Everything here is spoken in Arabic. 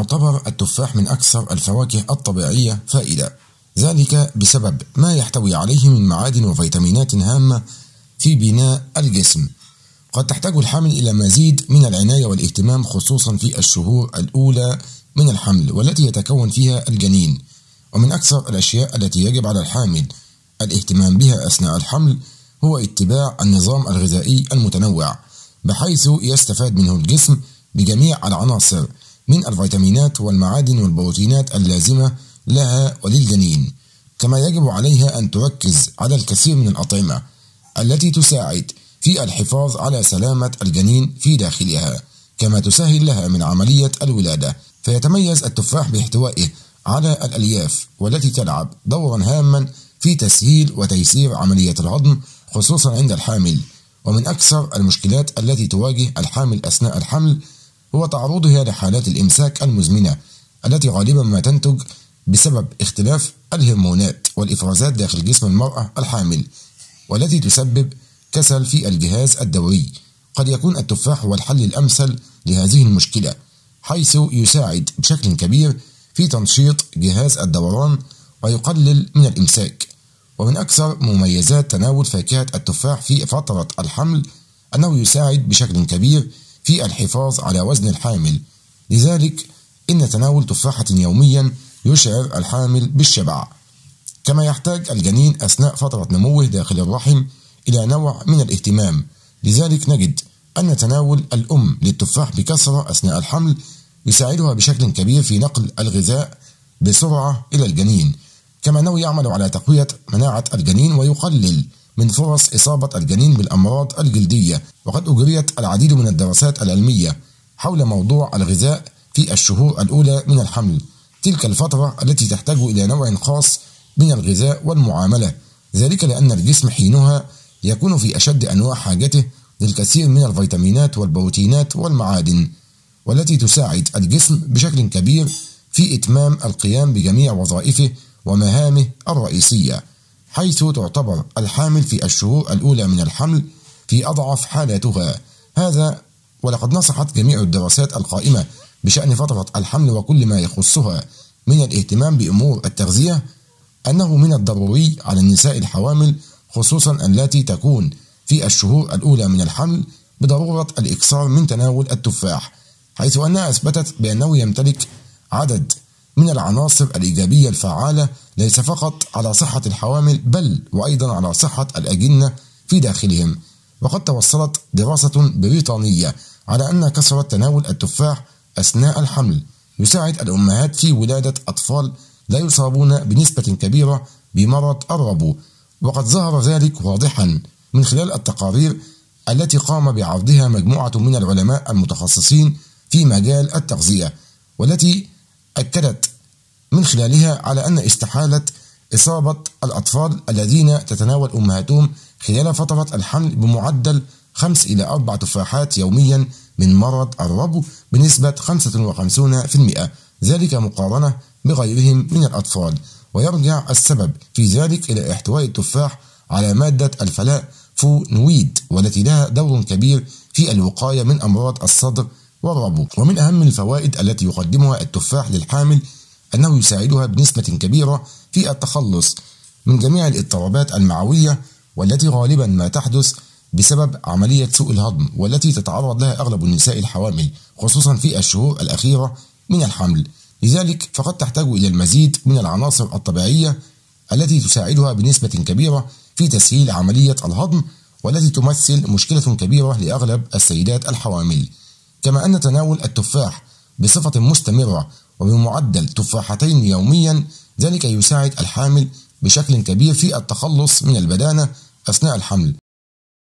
يعتبر التفاح من أكثر الفواكه الطبيعية فائدة ذلك بسبب ما يحتوي عليه من معادن وفيتامينات هامة في بناء الجسم قد تحتاج الحامل إلى مزيد من العناية والاهتمام خصوصا في الشهور الأولى من الحمل والتي يتكون فيها الجنين ومن أكثر الأشياء التي يجب على الحامل الاهتمام بها أثناء الحمل هو اتباع النظام الغذائي المتنوع بحيث يستفاد منه الجسم بجميع العناصر من الفيتامينات والمعادن والبروتينات اللازمة لها وللجنين كما يجب عليها أن تركز على الكثير من الأطعمة التي تساعد في الحفاظ على سلامة الجنين في داخلها كما تسهل لها من عملية الولادة فيتميز التفاح باحتوائه على الألياف والتي تلعب دورا هاما في تسهيل وتيسير عملية الهضم خصوصا عند الحامل ومن أكثر المشكلات التي تواجه الحامل أثناء الحمل هو تعرضها لحالات الإمساك المزمنة التي غالبا ما تنتج بسبب اختلاف الهرمونات والإفرازات داخل جسم المرأة الحامل والتي تسبب كسل في الجهاز الدوري قد يكون التفاح هو الحل الأمثل لهذه المشكلة حيث يساعد بشكل كبير في تنشيط جهاز الدوران ويقلل من الإمساك ومن أكثر مميزات تناول فاكهة التفاح في فترة الحمل أنه يساعد بشكل كبير في الحفاظ على وزن الحامل لذلك إن تناول تفاحة يوميا يشعر الحامل بالشبع كما يحتاج الجنين أثناء فترة نموه داخل الرحم إلى نوع من الاهتمام لذلك نجد أن تناول الأم للتفاح بكثرة أثناء الحمل يساعدها بشكل كبير في نقل الغذاء بسرعة إلى الجنين كما أنه يعمل على تقوية مناعة الجنين ويقلل من فرص إصابة الجنين بالأمراض الجلدية وقد أجريت العديد من الدراسات العلمية حول موضوع الغذاء في الشهور الأولى من الحمل تلك الفترة التي تحتاج إلى نوع خاص من الغذاء والمعاملة ذلك لأن الجسم حينها يكون في أشد أنواع حاجته للكثير من الفيتامينات والبروتينات والمعادن والتي تساعد الجسم بشكل كبير في إتمام القيام بجميع وظائفه ومهامه الرئيسية حيث تعتبر الحامل في الشهور الأولى من الحمل في أضعف حالاتها هذا ولقد نصحت جميع الدراسات القائمة بشأن فترة الحمل وكل ما يخصها من الاهتمام بأمور التغذية أنه من الضروري على النساء الحوامل خصوصا التي تكون في الشهور الأولى من الحمل بضرورة الإكثار من تناول التفاح حيث أنها أثبتت بأنه يمتلك عدد من العناصر الإيجابية الفعالة ليس فقط على صحة الحوامل بل وأيضا على صحة الأجنة في داخلهم وقد توصلت دراسة بريطانية على أن كثرة تناول التفاح أثناء الحمل يساعد الأمهات في ولادة أطفال لا يصابون بنسبة كبيرة بمرض الربو وقد ظهر ذلك واضحا من خلال التقارير التي قام بعرضها مجموعة من العلماء المتخصصين في مجال التغذية والتي أكدت من خلالها على أن استحالة إصابة الأطفال الذين تتناول أمهاتهم خلال فترة الحمل بمعدل خمس إلى أربع تفاحات يوميا من مرض الربو بنسبة 55% ذلك مقارنة بغيرهم من الأطفال ويرجع السبب في ذلك إلى احتواء التفاح على مادة الفلاء فونويد والتي لها دور كبير في الوقاية من أمراض الصدر والربو ومن أهم الفوائد التي يقدمها التفاح للحامل أنه يساعدها بنسبة كبيرة في التخلص من جميع الاضطرابات المعوية والتي غالبا ما تحدث بسبب عملية سوء الهضم والتي تتعرض لها أغلب النساء الحوامل خصوصا في الشهور الأخيرة من الحمل لذلك فقد تحتاج إلى المزيد من العناصر الطبيعية التي تساعدها بنسبة كبيرة في تسهيل عملية الهضم والتي تمثل مشكلة كبيرة لأغلب السيدات الحوامل كما أن تناول التفاح بصفة مستمرة وبمعدل تفاحتين يوميا ذلك يساعد الحامل بشكل كبير في التخلص من البدانة أثناء الحمل